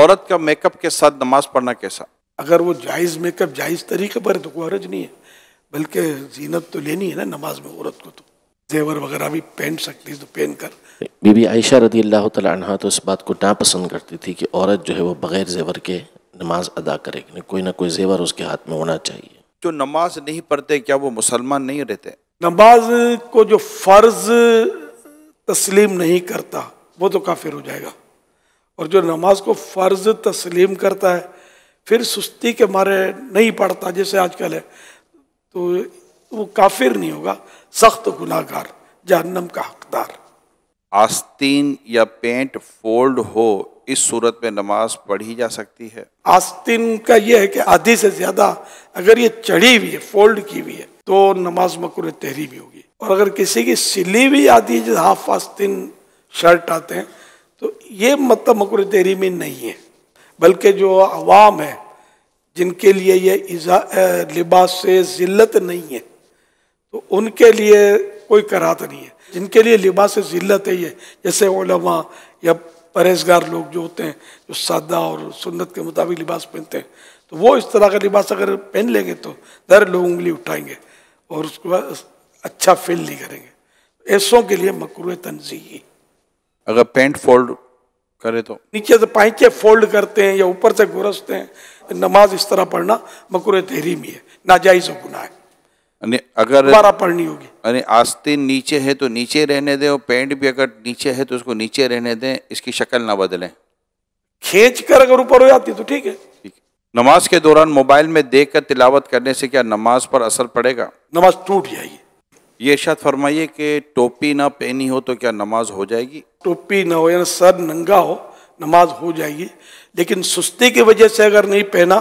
औरत का मेकअप के साथ नमाज पढ़ना कैसा अगर वो जायज़ मेकअप जायज़ तरीके पर है तो कोई हरज नहीं है बल्कि जीनत तो लेनी है ना नमाज में औरत को तो जेवर वगैरह भी पहन सकती तो पहन कर बीबी आयशा रदी अल्लाह तहा तो इस बात को नापसंद करती थी कि औरत जो है वो बग़ैर जेवर के नमाज अदा करेगी कोई ना कोई जेवर उसके हाथ में होना चाहिए जो नमाज नहीं पढ़ते क्या वो मुसलमान नहीं रहते नमाज को जो फ़र्ज़ तस्लीम नहीं करता वो तो काफिर हो जाएगा और जो नमाज को फ़र्ज तस्लीम करता है फिर सुस्ती के मारे नहीं पढ़ता जैसे आजकल है तो वो काफिर नहीं होगा सख्त गुनाहगार जहन्नम का हकदार आस्तीन या पेंट फोल्ड हो इस सूरत में नमाज पढ़ी जा सकती है आस्तीन का यह है कि आधी से ज्यादा अगर ये चढ़ी हुई है फोल्ड की हुई है तो नमाज मकुर तहरी भी होगी और अगर किसी की सिली हुई आधी जैसे हाफ आस्तीन शर्ट आते हैं तो ये मतलब मकर तेरी में नहीं है बल्कि जो आवाम है जिनके लिए ये लिबास से ज़िल्लत नहीं है तो उनके लिए कोई करात नहीं है जिनके लिए लिबास से ज़िल्लत है ये जैसे ओलमा या परहेजगार लोग जो होते हैं जो सादा और सुन्नत के मुताबिक लिबास पहनते हैं तो वो इस तरह का लिबास अगर पहन लेंगे तो दर लोग उंगली उठाएंगे और उसके बाद अच्छा फील नहीं करेंगे ऐसों के लिए मकरू तनजीही अगर पेंट फोल्ड करे तो नीचे से पाइके फोल्ड करते हैं या ऊपर से गुरसते हैं तो नमाज इस तरह पढ़ना मकुर मकर में है नाजायज गुना है अगर दोबारा पढ़नी होगी अरे आस्तीन नीचे है तो नीचे रहने दें और पेंट भी अगर नीचे है तो उसको नीचे रहने दें इसकी शक्ल ना बदलें खींच कर अगर ऊपर हो जाती तो ठीक है ठीक नमाज के दौरान मोबाइल में देख कर तिलावत करने से क्या नमाज पर असर पड़ेगा नमाज टूट जाएगी ये शायद फरमाइए कि टोपी ना पहनी हो तो क्या नमाज हो जाएगी टोपी ना हो या सर नंगा हो नमाज हो जाएगी लेकिन सुस्ती की वजह से अगर नहीं पहना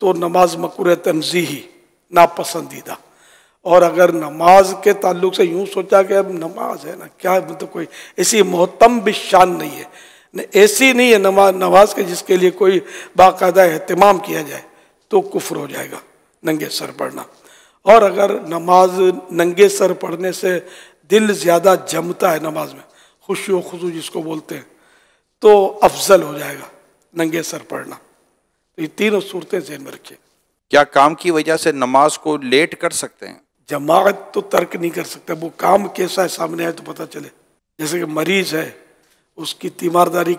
तो नमाज मकुर तनजी ही नापसंदीदा और अगर नमाज के ताल्लुक से यूं सोचा कि अब नमाज है ना क्या मतलब तो कोई ऐसी मोहतम भी शान नहीं है ऐसी नहीं है नमाज नमाज के जिसके लिए कोई बाकायदा अहतमाम किया जाए तो कुफर हो जाएगा नंगे सर पढ़ना और अगर नमाज नंगे सर पढ़ने से दिल ज़्यादा जमता है नमाज में खुश खुशु जिसको बोलते हैं तो अफजल हो जाएगा नंगे सर पढ़ना तो ये तीनों सूरतें जहन में रखिए क्या काम की वजह से नमाज को लेट कर सकते हैं जमात तो तर्क नहीं कर सकते वो काम कैसा है सामने आए तो पता चले जैसे कि मरीज है उसकी तीमारदारी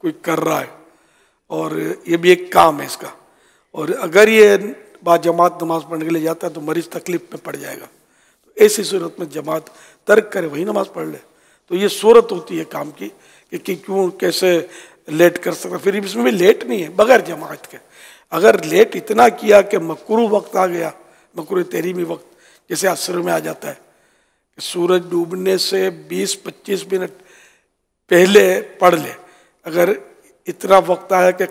कोई कर रहा है और ये भी एक काम है इसका और अगर ये बाद जमात नमाज पढ़ने के लिए जाता है तो मरीज तकलीफ में पड़ जाएगा तो ऐसी सूरत में जमात तर्क करे वही नमाज पढ़ ले तो ये सूरत होती है काम की कि, क्यों कैसे लेट कर सकता फिर इसमें भी लेट नहीं है बगैर जमात के अगर लेट इतना किया कि मकरू वक्त आ गया मकर तहरीमी वक्त जैसे असर में आ जाता है कि सूरज डूबने से 20-25 मिनट पहले पढ़ ले अगर इतना वक्त आया कि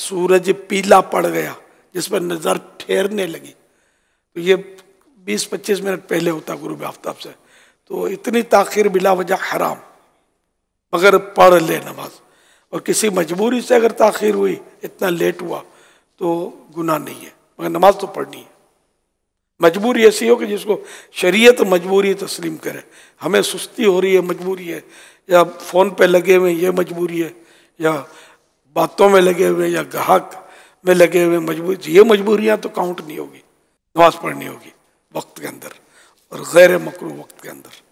सूरज पीला पड़ गया जिस पर नज़र ठहरने लगी तो ये 20-25 मिनट पहले होता गुरूब आफ्ताब से तो इतनी ताखिर बिला वजह हराम मगर पढ़ ले नमाज और किसी मजबूरी से अगर ताखिर हुई इतना लेट हुआ तो गुनाह नहीं है मगर नमाज तो पढ़नी है मजबूरी ऐसी हो कि जिसको शरीयत मजबूरी तस्लीम करे हमें सुस्ती हो रही है मजबूरी है या फ़ोन पे लगे हुए ये मजबूरी है या बातों में लगे हुए या ग्राहक में लगे हुए मजबूर ये मजबूरियाँ तो काउंट नहीं होगी नमाज पढ़नी होगी वक्त के अंदर और गैर मकरू वक्त के अंदर